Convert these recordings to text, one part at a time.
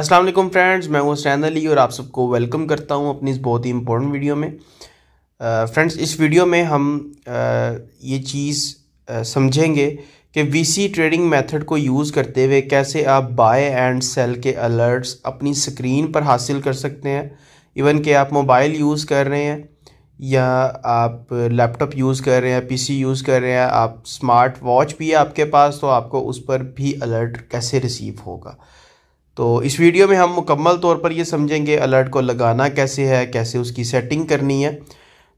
Aslam friends मैं हूं हुसैन अली और आप सबको वेलकम करता हूं अपनी इस बहुत ही इम्पोर्टेंट वीडियो में फ्रेंड्स इस वीडियो में हम uh, ये चीज़ uh, समझेंगे कि वीसी ट्रेडिंग मेथड को यूज़ करते हुए कैसे आप बाय एंड सेल के अलर्ट्स अपनी स्क्रीन पर हासिल कर सकते हैं इवन कि आप मोबाइल यूज़ कर रहे हैं या आप लैपटॉप यूज़ कर रहे हैं पीसी यूज़ कर रहे हैं आप स्मार्ट वॉच भी है आपके पास तो आपको उस पर भी अलर्ट कैसे रिसीव होगा तो इस वीडियो में हम मुकम्मल तौर पर ये समझेंगे अलर्ट को लगाना कैसे है कैसे उसकी सेटिंग करनी है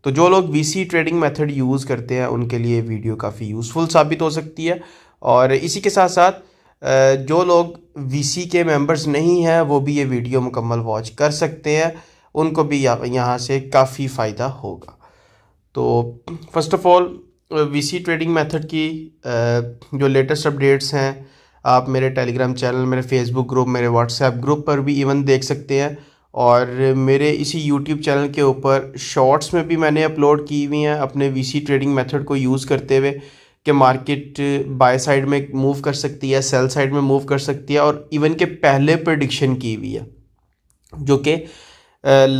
तो जो लोग वीसी ट्रेडिंग मेथड यूज़ करते हैं उनके लिए वीडियो काफ़ी यूज़फुल साबित हो सकती है और इसी के साथ साथ जो लोग वीसी के मेंबर्स नहीं हैं वो भी ये वीडियो मुकम्मल वॉच कर सकते हैं उनको भी यहाँ से काफ़ी फ़ायदा होगा तो first of all C trading method की जो लेटेस्ट अपडेट्स हैं आप मेरे टेलीग्राम चैनल मेरे फेसबुक ग्रुप मेरे व्हाट्सएप ग्रुप पर भी इवन देख सकते हैं और मेरे इसी यूट्यूब चैनल के ऊपर शॉर्ट्स में भी मैंने अपलोड की हुई हैं अपने वीसी ट्रेडिंग मेथड को यूज़ करते हुए कि मार्केट बाय साइड में मूव कर सकती है सेल साइड में मूव कर सकती है और इवन के पहले प्रडिक्शन की हुई है जो कि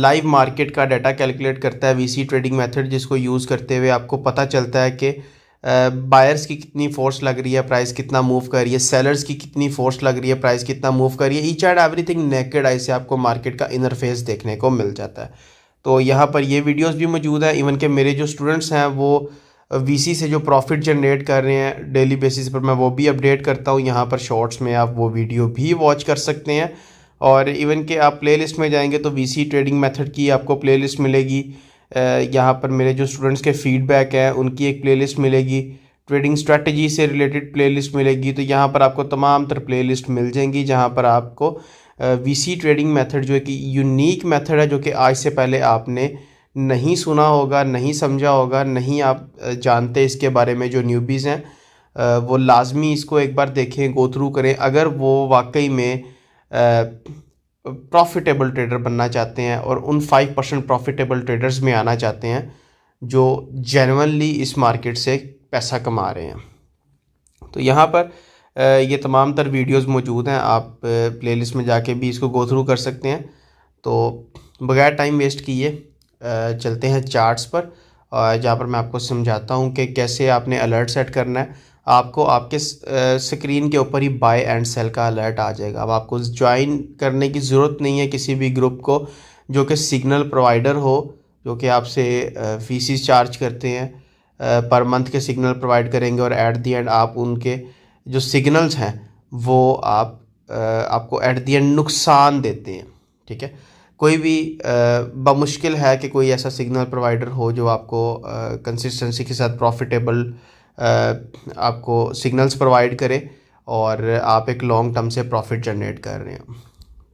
लाइव मार्केट का डाटा कैलकुलेट करता है वीसी ट्रेडिंग मेथड जिसको यूज़ करते हुए आपको पता चलता है कि बायर्स की कितनी फोर्स लग रही है प्राइस कितना मूव कर रही है सेलर्स की कितनी फोर्स लग रही है प्राइस कितना मूव कर रही है each and everything naked eye से आपको मार्केट का इनरफेस देखने को मिल जाता है तो यहाँ पर ये वीडियोस भी मौजूद है इवन के मेरे जो स्टूडेंट्स हैं वो वीसी से जो प्रॉफिट जनरेट कर रहे हैं डेली बेसिस पर मैं वो भी अपडेट करता हूँ यहाँ पर शॉर्ट्स में आप वो वीडियो भी वॉच कर सकते हैं और इवन के आप प्लेलिस्ट में जाएंगे तो वीसी ट्रेडिंग मेथड की आपको प्लेलिस्ट मिलेगी यहाँ पर मेरे जो स्टूडेंट्स के फीडबैक हैं उनकी एक प्लेलिस्ट मिलेगी ट्रेडिंग स्ट्रेटजी से रिलेटेड प्लेलिस्ट मिलेगी तो यहाँ पर आपको तमाम तर प्लेलिस्ट मिल जाएंगी जहाँ पर आपको वीसी ट्रेडिंग मेथड जो कि यूनिक मेथड है जो कि आज से पहले आपने नहीं सुना होगा नहीं समझा होगा नहीं आप जानते इसके बारे में जो न्यूबीज़ हैं वो लाजमी इसको एक बार देखें गो थ्रू करें अगर वो वाकई में प्रॉफिटेबल ट्रेडर बनना चाहते हैं और उन फाइव परसेंट प्रॉफिटेबल ट्रेडर्स में आना चाहते हैं जो जेनवनली इस मार्केट से पैसा कमा रहे हैं तो यहाँ पर ये तमाम तर वीडियोस मौजूद हैं आप प्लेलिस्ट में जाके भी इसको गो थ्रू कर सकते हैं तो बगैर टाइम वेस्ट किए चलते हैं चार्ट्स पर जहाँ पर मैं आपको समझाता हूँ कि कैसे आपने अलर्ट सेट करना है आपको आपके स्क्रीन के ऊपर ही बाय एंड सेल का अलर्ट आ जाएगा अब आपको ज्वाइन करने की ज़रूरत नहीं है किसी भी ग्रुप को जो कि सिग्नल प्रोवाइडर हो जो कि आपसे फीसिस चार्ज करते हैं पर मंथ के सिग्नल प्रोवाइड करेंगे और एट दी एंड आप उनके जो सिग्नल्स हैं वो आप आपको एट दी एंड नुकसान देते हैं ठीक है कोई भी बमुश्किल है कि कोई ऐसा सिग्नल प्रोवाइडर हो जो आपको कंसिस्टेंसी के साथ प्रॉफिटेबल आपको सिग्नल्स प्रोवाइड करे और आप एक लॉन्ग टर्म से प्रॉफिट जनरेट कर रहे हैं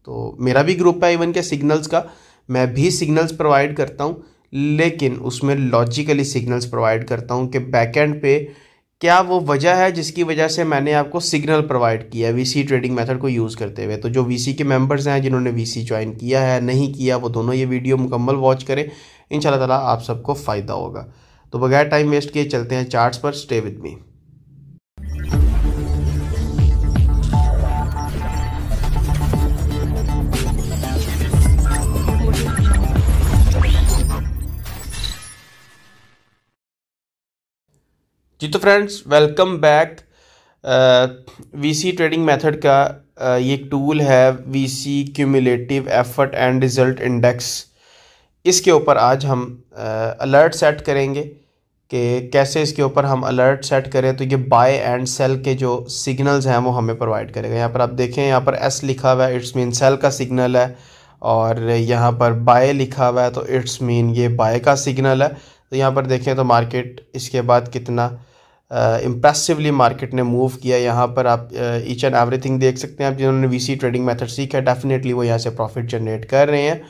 तो मेरा भी ग्रुप है इवन के सिग्नल्स का मैं भी सिग्नल्स प्रोवाइड करता हूँ लेकिन उसमें लॉजिकली सिग्नल्स प्रोवाइड करता हूँ कि एंड पे क्या वो वजह है जिसकी वजह से मैंने आपको सिग्नल प्रोवाइड किया वी सी ट्रेडिंग मेथड को यूज़ करते हुए तो जो वी सी के मेंबर्स हैं जिन्होंने वी सी ज्वाइन किया है नहीं किया वो दोनों ये वीडियो मुकम्मल वॉच करें इन ताला आप सबको फ़ायदा होगा तो बगैर टाइम वेस्ट किए चलते हैं चार्ट्स पर स्टे विद मी जी तो friends welcome back VC trading method का uh, ये टूल है VC cumulative effort and result index इसके ऊपर आज हम अलर्ट uh, सेट करेंगे कि कैसे इसके ऊपर हम अलर्ट सेट करें तो ये बाय एंड सेल के जो सिग्नल्स हैं वो हमें प्रोवाइड करेगा यहाँ पर आप देखें यहाँ पर एस लिखा हुआ है इट्स मीन सेल का सिग्नल है और यहाँ पर बाय लिखा हुआ है तो इट्स मीन ये बाय का सिग्नल है तो यहाँ पर देखें तो मार्केट इसके बाद कितना इम्प्रेसिवली मार्केट ने मूव किया यहाँ पर आप ईच एंड एवरीथिंग देख सकते हैं आप जिन्होंने वीसी ट्रेडिंग मेथड सीखा डेफिनेटली वो यहाँ से प्रॉफिट जनरेट कर रहे हैं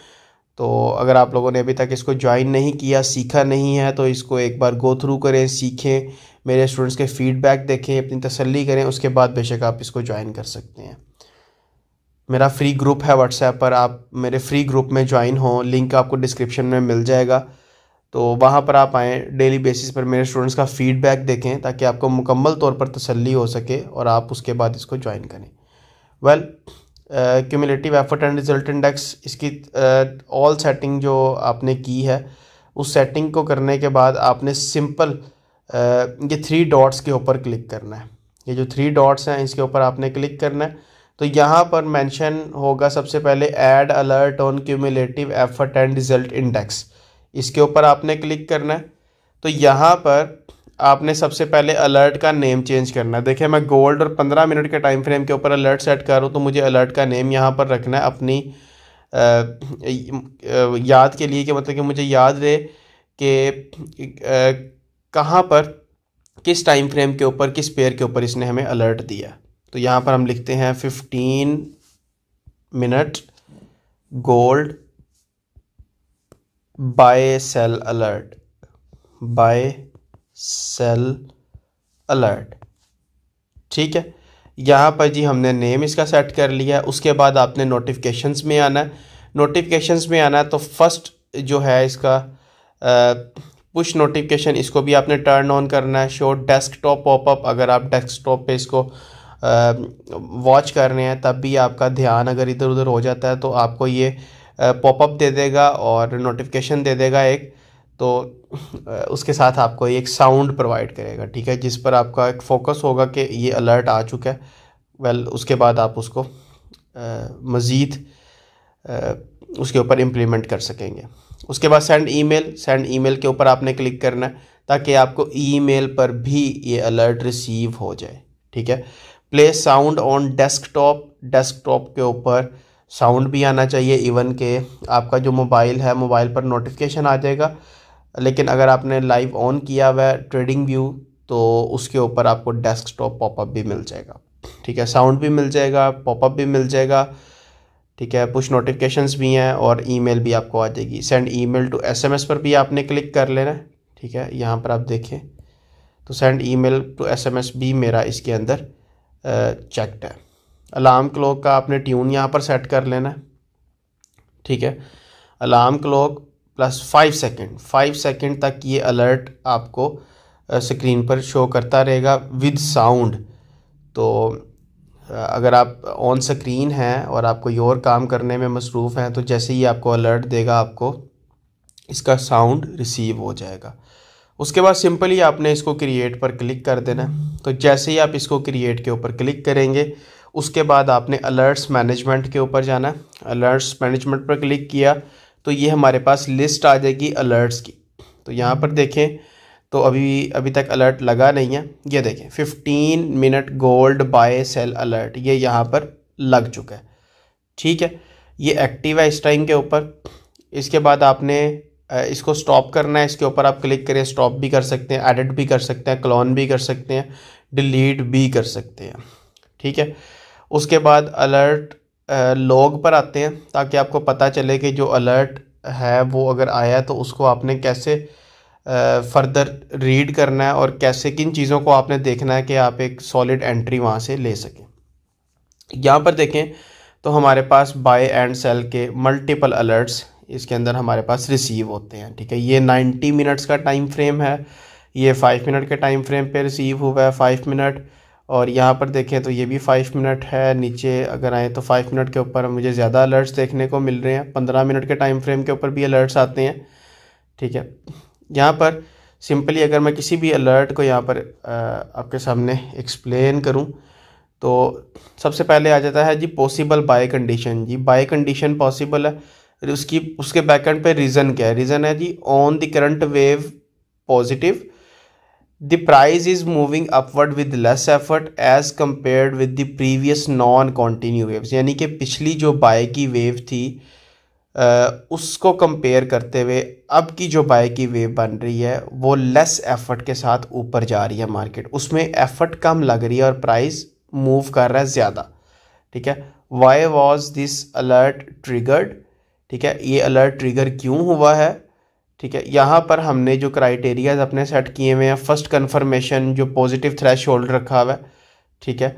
तो अगर आप लोगों ने अभी तक इसको ज्वाइन नहीं किया सीखा नहीं है तो इसको एक बार गो थ्रू करें सीखें मेरे स्टूडेंट्स के फीडबैक देखें अपनी तसल्ली करें उसके बाद बेशक आप इसको ज्वाइन कर सकते हैं मेरा फ्री ग्रुप है व्हाट्सएप पर आप मेरे फ्री ग्रुप में ज्वाइन हों लिंक आपको डिस्क्रिप्शन में मिल जाएगा तो वहाँ पर आप आएँ डेली बेसिस पर मेरे स्टूडेंट्स का फ़ीडबैक देखें ताकि आपको मुकम्मल तौर पर तसल्ली हो सके और आप उसके बाद इसको ज्वाइन करें well well, cumulative effort and result index इसकी ऑल uh, सेटिंग जो आपने की है उस सेटिंग को करने के बाद आपने सिंपल uh, ये थ्री डॉट्स के ऊपर क्लिक करना है ये जो थ्री डॉट्स हैं इसके ऊपर आपने क्लिक करना है तो यहाँ पर मेंशन होगा सबसे पहले add alert on cumulative effort and result index इसके ऊपर आपने क्लिक करना है तो यहाँ पर आपने सबसे पहले अलर्ट का नेम चेंज करना है देखिए मैं गोल्ड और पंद्रह मिनट के टाइम फ्रेम के ऊपर अलर्ट सेट कर रहा हूँ तो मुझे अलर्ट का नेम यहाँ पर रखना है अपनी याद के लिए कि मतलब कि मुझे याद रहे कि कहाँ पर किस टाइम फ्रेम के ऊपर किस पेयर के ऊपर इसने हमें अलर्ट दिया तो यहाँ पर हम लिखते हैं fifteen minute gold buy sell alert buy sell alert ठीक है यहाँ पर जी हमने नेम इसका सेट कर लिया है उसके बाद आपने नोटिफिकेशंस में आना है नोटिफिकेशंस में आना है तो फर्स्ट जो है इसका पुश नोटिफिकेशन इसको भी आपने टर्न ऑन करना है शो डेस्कटॉप पॉपअप अगर आप डेस्कटॉप पे इसको वॉच कर रहे हैं तब भी आपका ध्यान अगर इधर उधर हो जाता है तो आपको ये पॉपअप दे देगा और नोटिफिकेशन दे देगा एक तो उसके साथ आपको एक साउंड प्रोवाइड करेगा ठीक है जिस पर आपका एक फोकस होगा कि ये अलर्ट आ चुका है वेल उसके बाद आप उसको मज़ीद उसके ऊपर इम्प्लीमेंट कर सकेंगे उसके बाद सेंड ईमेल सेंड ईमेल के ऊपर आपने क्लिक करना है ताकि आपको ईमेल पर भी ये अलर्ट रिसीव हो जाए ठीक है play sound on desktop desktop के ऊपर साउंड भी आना चाहिए इवन के आपका जो मोबाइल है मोबाइल पर नोटिफिकेशन आ जाएगा लेकिन अगर आपने लाइव ऑन किया हुआ है ट्रेडिंग व्यू तो उसके ऊपर आपको डेस्कटॉप पॉपअप भी मिल जाएगा ठीक है साउंड भी मिल जाएगा पॉपअप भी मिल जाएगा ठीक है पुश नोटिफिकेशंस भी हैं और ईमेल भी आपको आ जाएगी सेंड ईमेल टू एसएमएस पर भी आपने क्लिक कर लेना है ठीक है यहाँ पर आप देखें तो सेंड ईमेल टू एसएमएस भी मेरा इसके अंदर चेकड है अलार्म क्लॉक का आपने ट्यून यहाँ पर सेट कर लेना है ठीक है alarm clock plus five second five second तक ये अलर्ट आपको स्क्रीन पर शो करता रहेगा विद साउंड तो अगर आप ऑन स्क्रीन हैं और आप कोई और काम करने में मसरूफ़ हैं तो जैसे ही आपको अलर्ट देगा आपको इसका साउंड रिसीव हो जाएगा उसके बाद सिंपली आपने इसको क्रिएट पर क्लिक कर देना तो जैसे ही आप इसको क्रिएट के ऊपर क्लिक करेंगे उसके बाद आपने अलर्ट्स मैनेजमेंट के ऊपर जाना अलर्ट्स मैनेजमेंट पर क्लिक किया तो ये हमारे पास लिस्ट आ जाएगी अलर्ट्स की तो यहाँ पर देखें तो अभी अभी तक अलर्ट लगा नहीं है ये देखें fifteen minute gold buy sell alert ये यहाँ पर लग चुका है ठीक है ये एक्टिव है इस टाइम के ऊपर इसके बाद आपने इसको स्टॉप करना है इसके ऊपर आप क्लिक करें स्टॉप भी कर सकते हैं एडिट भी कर सकते हैं क्लॉन भी कर सकते हैं डिलीट भी कर सकते हैं ठीक है उसके बाद अलर्ट लॉग पर आते हैं ताकि आपको पता चले कि जो अलर्ट है वो अगर आया तो उसको आपने कैसे फर्दर रीड करना है और कैसे किन चीज़ों को आपने देखना है कि आप एक सॉलिड एंट्री वहाँ से ले सकें यहाँ पर देखें तो हमारे पास बाय एंड सेल के मल्टीपल अलर्ट्स इसके अंदर हमारे पास रिसीव होते हैं ठीक है ये 90 मिनट्स का टाइम फ्रेम है ये 5 मिनट के टाइम फ्रेम पे रिसीव हुआ है 5 मिनट और यहाँ पर देखें तो ये भी फाइव मिनट है नीचे अगर आएँ तो फाइव मिनट के ऊपर मुझे ज़्यादा अलर्ट्स देखने को मिल रहे हैं पंद्रह मिनट के टाइम फ्रेम के ऊपर भी अलर्ट्स आते हैं ठीक है यहाँ पर सिंपली अगर मैं किसी भी अलर्ट को यहाँ पर आपके सामने एक्सप्लेन करूँ तो सबसे पहले आ जाता है जी पॉसिबल बाय कंडीशन जी बाय कंडीशन पॉसिबल है उसकी उसके बैकेंड पे रीज़न क्या है रीज़न है जी on the current wave positive the price is moving upward with less effort as compared with the previous non continue waves यानी कि पिछली जो बाय की वेव थी उसको कंपेयर करते हुए अब की जो बाय की वेव बन रही है वो लेस एफर्ट के साथ ऊपर जा रही है मार्केट उसमें एफर्ट कम लग रही है और प्राइस मूव कर रहा है ज़्यादा ठीक है why was this alert triggered ठीक है ये अलर्ट ट्रिगर क्यों हुआ है ठीक है यहाँ पर हमने जो क्राइटेरियाज अपने सेट किए हुए हैं फर्स्ट कन्फर्मेशन जो पॉजिटिव थ्रेश होल्ड रखा हुआ है ठीक है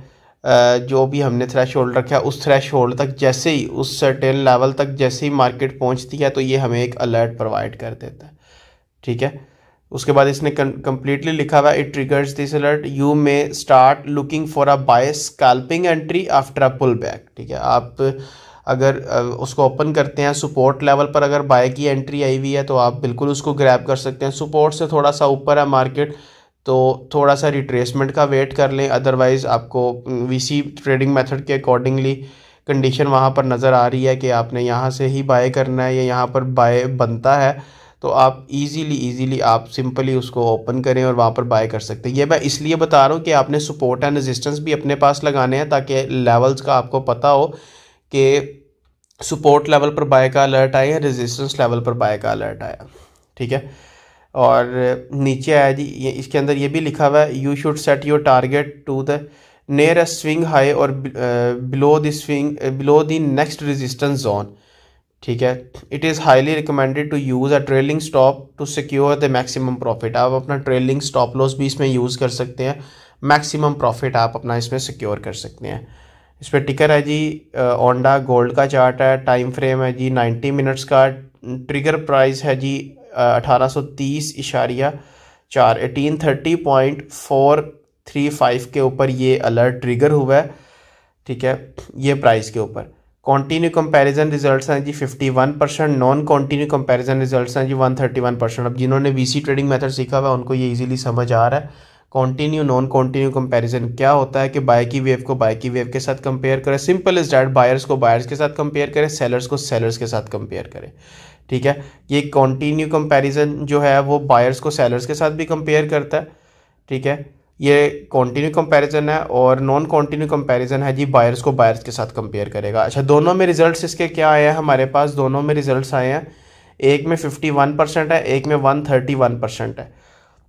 जो भी हमने थ्रेश होल्ड रखा है उस थ्रेश होल्ड तक जैसे ही उस सर्टेन लेवल तक जैसे ही मार्केट पहुँचती है तो ये हमें एक अलर्ट प्रोवाइड कर देता है ठीक है उसके बाद इसने कम्प्लीटली लिखा हुआ it triggers this alert you may start looking for a buy scalping entry after a pull back ठीक है आप अगर उसको ओपन करते हैं सपोर्ट लेवल पर अगर बाय की एंट्री आई हुई है तो आप बिल्कुल उसको ग्रैब कर सकते हैं सपोर्ट से थोड़ा सा ऊपर है मार्केट तो थोड़ा सा रिट्रेसमेंट का वेट कर लें अदरवाइज़ आपको वी ट्रेडिंग मेथड के अकॉर्डिंगली कंडीशन वहाँ पर नज़र आ रही है कि आपने यहाँ से ही बाय करना है या यहाँ पर बाय बनता है तो आप इजीली इजीली आप सिंपली उसको ओपन करें और वहाँ पर बाय कर सकते हैं ये मैं इसलिए बता रहा हूँ कि आपने सपोर्ट एंड रेजिस्टेंस भी अपने पास लगाने हैं ताकि लेवल्स का आपको पता हो कि सपोर्ट लेवल पर बाय का अलर्ट आया रेजिस्टेंस लेवल पर बाय का अलर्ट आया ठीक है और नीचे आया जी ये इसके अंदर ये भी लिखा हुआ है you should set your target to the near a swing high और below the swing below the next resistance zone ठीक है it is highly recommended to use a trailing stop to secure the maximum profit आप अपना trailing stop loss भी इसमें use कर सकते हैं मैक्सिमम प्रॉफिट आप अपना इसमें सिक्योर कर सकते हैं इस पर टिकर है जी ओंडा गोल्ड का चार्ट है टाइम फ्रेम है जी 90 मिनट्स का ट्रिगर प्राइस है जी अठारह सौ तीस इशारिया चार eighteen thirty point four three five के ऊपर ये अलर्ट ट्रिगर हुआ है ठीक है ये प्राइस के ऊपर कॉन्टीन्यू कंपैरिजन रिजल्ट्स हैं जी 51 percent non continue comparison results हैं जी 131 परसेंट अब जिन्होंने वीसी ट्रेडिंग मेथड सीखा हुआ उनको ये इजीली समझ आ रहा है कॉन्टिन्यू नॉन कॉन्टिन्यू कंपेरिजन क्या होता है कि बाय की वेव को बाय की वेव के साथ कंपेयर करें सिंपल इज डैट बायर्स को बायर्स के साथ कंपेयर करें सेलर्स को सेलर्स के साथ कंपेयर करें ठीक है ये कॉन्टिन्यू कंपेरिजन जो है वो बायर्स को सेलर्स के साथ भी कंपेयर करता है ठीक है ये कॉन्टिन्यू कंपेरिजन है और नॉन कॉन्टिन्यू कंपेरिजन है जी बायर्स को बायर्स के साथ कंपेयर करेगा अच्छा दोनों में रिज़ल्ट इसके क्या आए हैं हमारे पास दोनों में रिजल्ट आए हैं एक में वन परसेंट है एक में वन परसेंट है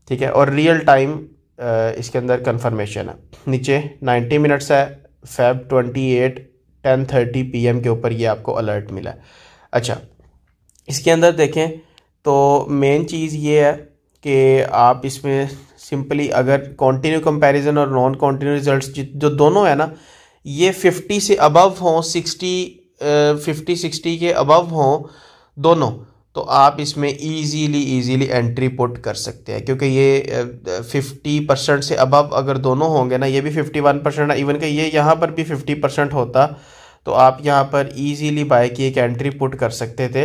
ठीक है और रियल टाइम इसके अंदर कंफर्मेशन है नीचे 90 मिनट्स है फैब 28 10:30 पीएम के ऊपर ये आपको अलर्ट मिला है अच्छा इसके अंदर देखें तो मेन चीज़ ये है कि आप इसमें सिंपली अगर कंटिन्यू कंपैरिजन और नॉन कंटिन्यू रिजल्ट्स जो दोनों है ना ये 50 से अबव हों 60 फिफ्टी सिक्सटी के अबव हों दोनों तो आप इसमें इजीली इजीली एंट्री पुट कर सकते हैं क्योंकि ये 50 परसेंट से अबव अगर दोनों होंगे ना ये भी 51 परसेंट इवन कि ये यहाँ पर भी 50 परसेंट होता तो आप यहाँ पर इजीली बाय की एक एंट्री पुट कर सकते थे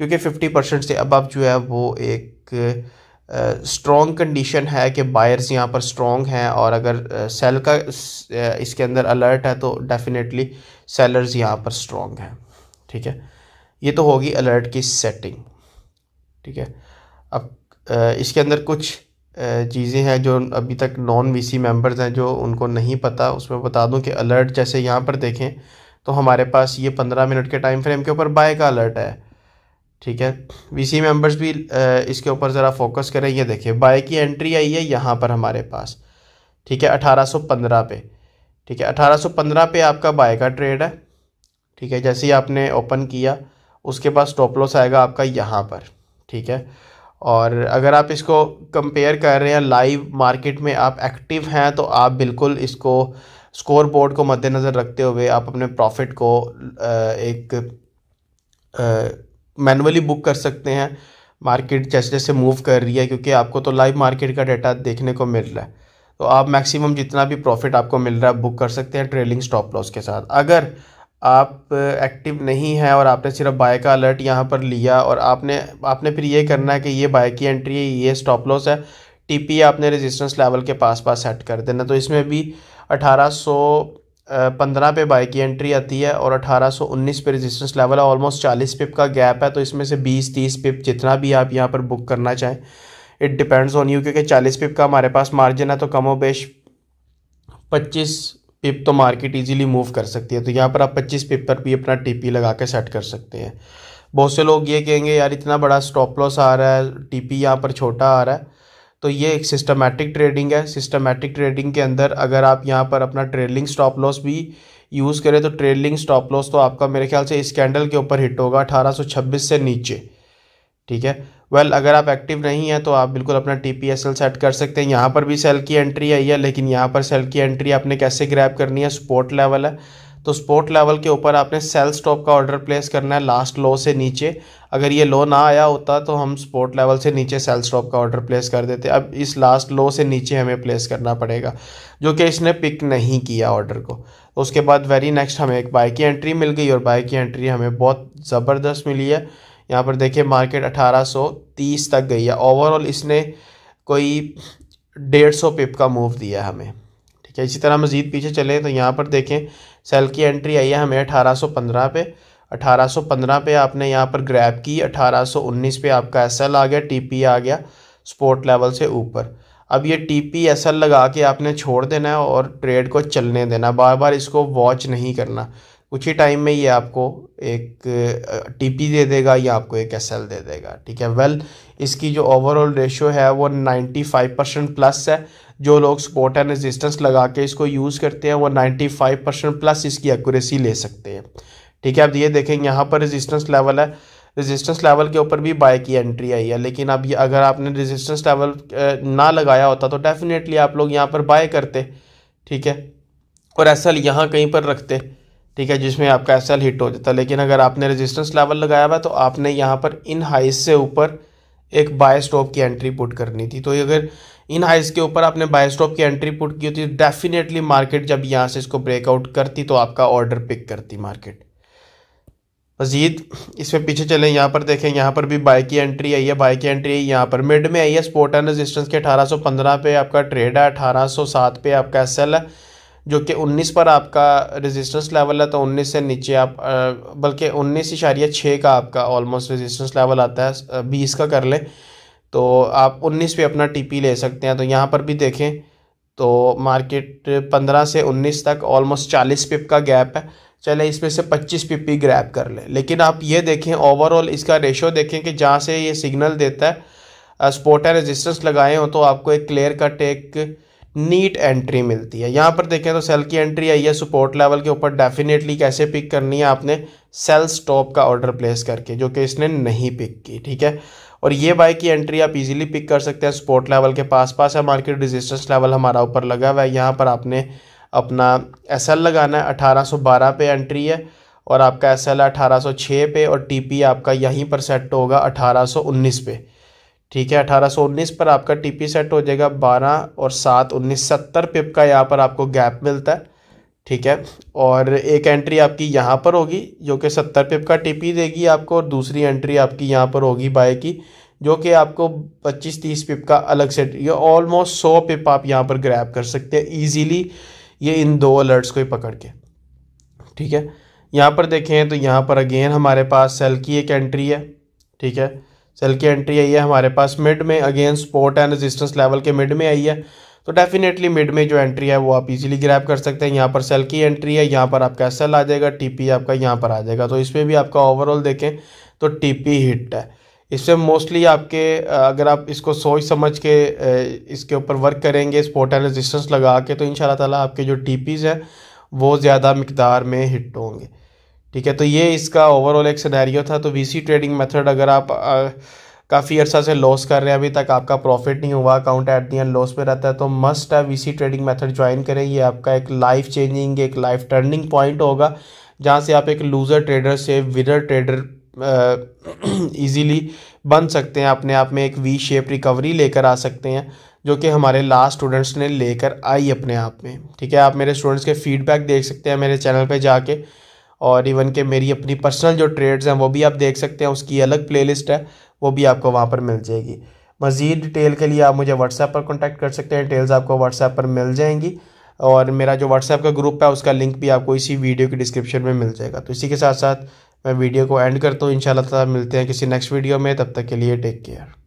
क्योंकि 50 परसेंट से अबव जो है वो एक स्ट्रॉन्ग कंडीशन है कि बायर्स यहाँ पर स्ट्रॉन्ग हैं और अगर सेल का इसके अंदर अलर्ट है तो डेफिनेटली सेलर्स यहाँ पर स्ट्रॉन्ग हैं ठीक है ये तो होगी अलर्ट की सेटिंग ठीक है अब इसके अंदर कुछ चीज़ें हैं जो अभी तक नॉन वीसी मेंबर्स हैं जो उनको नहीं पता उसमें बता दूं कि अलर्ट जैसे यहाँ पर देखें तो हमारे पास ये पंद्रह मिनट के टाइम फ्रेम के ऊपर बाय का अलर्ट है ठीक है वीसी मेंबर्स भी इसके ऊपर ज़रा फोकस करें ये देखें बाय की एंट्री आई है यहाँ पर हमारे पास ठीक है पंद्रह पे ठीक है पंद्रह पे आपका बाय का ट्रेड है ठीक है जैसे ही आपने ओपन किया उसके बाद स्टॉप लॉस आएगा आपका यहाँ पर ठीक है और अगर आप इसको कंपेयर कर रहे हैं लाइव मार्केट में आप एक्टिव हैं तो आप बिल्कुल इसको स्कोर बोर्ड को मद्देनज़र रखते हुए आप अपने प्रॉफिट को एक मैनुअली बुक कर सकते हैं मार्केट जैसे जैसे मूव कर रही है क्योंकि आपको तो लाइव मार्केट का डाटा देखने को मिल रहा है तो आप मैक्सिमम जितना भी प्रॉफिट आपको मिल रहा है बुक कर सकते हैं ट्रेलिंग स्टॉप लॉस के साथ अगर आप एक्टिव नहीं हैं और आपने सिर्फ बाय का अलर्ट यहाँ पर लिया और आपने आपने फिर ये करना है कि ये बाय की एंट्री है ये स्टॉप लॉस है टीपी आपने रेजिस्टेंस लेवल के पास पास सेट कर देना तो इसमें भी अठारह सौ पंद्रह पे बाय की एंट्री आती है और अठारह सौ उन्नीस पे रेजिस्टेंस लेवल है ऑलमोस्ट चालीस पिप का गैप है तो इसमें से बीस तीस पिप जितना भी आप यहाँ पर बुक करना चाहें इट डिपेंड्स ऑन यू क्योंकि चालीस पिप का हमारे पास मार्जिन है तो कमो बेश पच्चीस पिप तो मार्केट इजीली मूव कर सकती है तो यहाँ पर आप 25 पिप पर भी अपना टीपी लगा के सेट कर सकते हैं बहुत से लोग ये कहेंगे यार इतना बड़ा स्टॉप लॉस आ रहा है टीपी यहाँ पर छोटा आ रहा है तो ये एक सिस्टमेटिक ट्रेडिंग है सिस्टमेटिक ट्रेडिंग के अंदर अगर आप यहाँ पर अपना ट्रेलिंग स्टॉप लॉस भी यूज़ करें तो ट्रेलिंग स्टॉप लॉस तो आपका मेरे ख्याल से इस कैंडल के ऊपर हिट होगा अठारह से नीचे ठीक है वेल well, अगर आप एक्टिव नहीं हैं तो आप बिल्कुल अपना T P S L set कर सकते हैं यहाँ पर भी सेल की एंट्री आई है लेकिन यहाँ पर सेल की एंट्री आपने कैसे ग्रैप करनी है स्पोर्ट लेवल है तो स्पोर्ट लेवल के ऊपर आपने सेल स्टॉप का ऑर्डर प्लेस करना है लास्ट लो से नीचे अगर ये लो ना आया होता तो हम स्पोर्ट लेवल से नीचे सेल स्टॉप का ऑर्डर प्लेस कर देते अब इस लास्ट लो से नीचे हमें प्लेस करना पड़ेगा जो कि इसने पिक नहीं किया ऑर्डर को तो उसके बाद वेरी नेक्स्ट हमें एक बाय की एंट्री मिल गई और बाय की एंट्री हमें बहुत ज़बरदस्त मिली है यहाँ पर देखिए मार्केट 1830 तक गई है ओवरऑल इसने कोई डेढ़ सौ पिप का मूव दिया हमें ठीक है इसी तरह मज़ीद पीछे चलें तो यहाँ पर देखें सेल की एंट्री आई है हमें 1815 पे 1815 पे आपने यहाँ पर ग्रैब की 1819 पे आपका एस एल आ गया टीपी आ गया स्पोर्ट लेवल से ऊपर अब ये टी पी एस एल लगा के आपने छोड़ देना है और ट्रेड को चलने देना बार बार इसको वॉच नहीं करना कुछ ही टाइम में ये आपको एक टीपी दे देगा या आपको एक एसएल दे देगा ठीक है वेल well, इसकी जो ओवरऑल रेशियो है वो 95 परसेंट प्लस है जो लोग स्पोर्ट एंड रेजिस्टेंस लगा के इसको यूज़ करते हैं वो 95 परसेंट प्लस इसकी एक्यूरेसी ले सकते हैं ठीक है अब ये देखें यहाँ पर रेजिस्टेंस लेवल है रेजिस्टेंस लेवल के ऊपर भी बाय की एंट्री आई है लेकिन अब ये अगर आपने रेजिस्टेंस लेवल ना लगाया होता तो डेफिनेटली आप लोग यहाँ पर बाय करते ठीक है और एस यहाँ कहीं पर रखते ठीक है जिसमें आपका एस हिट हो जाता है लेकिन अगर आपने रेजिस्टेंस लेवल लगाया हुआ तो आपने यहाँ पर इन हाइस से ऊपर एक बाय स्टॉप की एंट्री पुट करनी थी तो अगर इन हाइस के ऊपर आपने बाय स्टॉप की एंट्री पुट की होती डेफिनेटली तो मार्केट जब यहाँ से इसको ब्रेकआउट करती तो आपका ऑर्डर पिक करती मार्केट मजीद इसमें पीछे चलें यहाँ पर देखें यहाँ पर भी बाय की एंट्री आई है बाय की एंट्री यहाँ पर मिड में आई है स्पोर्ट एंड रेजिस्टेंस के अठारह पे आपका ट्रेड है अठारह पे आपका एस है जो कि 19 पर आपका रेजिस्टेंस लेवल है तो 19 से नीचे आप बल्कि उन्नीस इशारिया छः का आपका ऑलमोस्ट रेजिस्टेंस लेवल आता है बीस का कर लें तो आप उन्नीस पे अपना टीपी ले सकते हैं तो यहाँ पर भी देखें तो मार्केट पंद्रह से उन्नीस तक ऑलमोस्ट चालीस पिप का गैप है चले इसमें से पच्चीस पिप भी ग्रैप कर लें लेकिन आप ये देखें ओवरऑल इसका रेशो देखें कि जहाँ से ये सिग्नल देता है स्पोर्ट एंड रजिस्टेंस लगाए हो तो आपको एक क्लियर कट एक नीट एंट्री मिलती है यहाँ पर देखें तो सेल की एंट्री आई है सपोर्ट लेवल के ऊपर डेफिनेटली कैसे पिक करनी है आपने सेल स्टॉप का ऑर्डर प्लेस करके जो कि इसने नहीं पिक की ठीक है और ये बाइक की एंट्री आप इजीली पिक कर सकते हैं सपोर्ट लेवल के पास पास है मार्केट रिजिस्टेंस लेवल हमारा ऊपर लगा हुआ है यहाँ पर आपने अपना एस लगाना है अठारह पे एंट्री है और आपका एस एल है अठारह पे और टी आपका यहीं पर सेट होगा अठारह पे ठीक है 1819 पर आपका टीपी सेट हो जाएगा 12 और सात उन्नीस सत्तर पिप का यहाँ पर आपको गैप मिलता है ठीक है और एक एंट्री आपकी यहाँ पर होगी जो कि सत्तर पिप का टीपी देगी आपको और दूसरी एंट्री आपकी यहाँ पर होगी बाय की जो कि आपको 25-30 पिप का अलग से ये ऑलमोस्ट 100 पिप आप यहाँ पर ग्रैप कर सकते हैं ईजीली ये इन दो अलर्ट्स को ही पकड़ के ठीक है यहाँ पर देखें तो यहाँ पर अगेन हमारे पास सेल की एक एंट्री है ठीक है सेल की एंट्री आई है हमारे पास मिड में again support and resistance level के मिड में आई है तो डेफिनेटली मिड में जो एंट्री है वो आप इजीली ग्रैब कर सकते हैं यहाँ पर सेल की एंट्री है यहाँ पर आपका एस आ जाएगा टीपी आपका यहाँ पर आ जाएगा तो इसमें भी आपका ओवरऑल देखें तो टीपी हिट है इससे मोस्टली आपके अगर आप इसको सोच समझ के इसके ऊपर वर्क करेंगे स्पोर्ट एंड रेजिस्टेंस लगा के तो इन ताला आपके जो टी पीज़ हैं वो ज़्यादा मकदार में हिट होंगे ठीक है तो ये इसका ओवरऑल एक सिनेरियो था तो वीसी ट्रेडिंग मेथड अगर आप काफ़ी अर्सा से लॉस कर रहे हैं अभी तक आपका प्रॉफिट नहीं हुआ account at the end loss में रहता है तो मस्ट आप वी ट्रेडिंग मेथड ज्वाइन करें ये आपका एक लाइफ चेंजिंग एक लाइफ टर्निंग पॉइंट होगा जहाँ से आप एक लूज़र ट्रेडर से विनर ट्रेडर ईजीली बन सकते हैं अपने आप में एक वी शेप रिकवरी लेकर आ सकते हैं जो कि हमारे लास्ट स्टूडेंट्स ने लेकर आई अपने आप में ठीक है आप मेरे स्टूडेंट्स के फीडबैक देख सकते हैं मेरे चैनल पे जाके और इवन के मेरी अपनी पर्सनल जो ट्रेड्स हैं वो भी आप देख सकते हैं उसकी अलग प्लेलिस्ट है वो भी आपको वहाँ पर मिल जाएगी मज़ीद डिटेल के लिए आप मुझे व्हाट्सएप पर कॉन्टैक्ट कर सकते हैं डिटेल्स आपको व्हाट्सएप पर मिल जाएंगी और मेरा जो व्हाट्सएप का ग्रुप है उसका लिंक भी आपको इसी वीडियो की डिस्क्रिप्शन में मिल जाएगा तो इसी के साथ साथ मैं वीडियो को एंड करता हूँ इन मिलते हैं किसी नेक्स्ट वीडियो में तब तक के लिए टेक केयर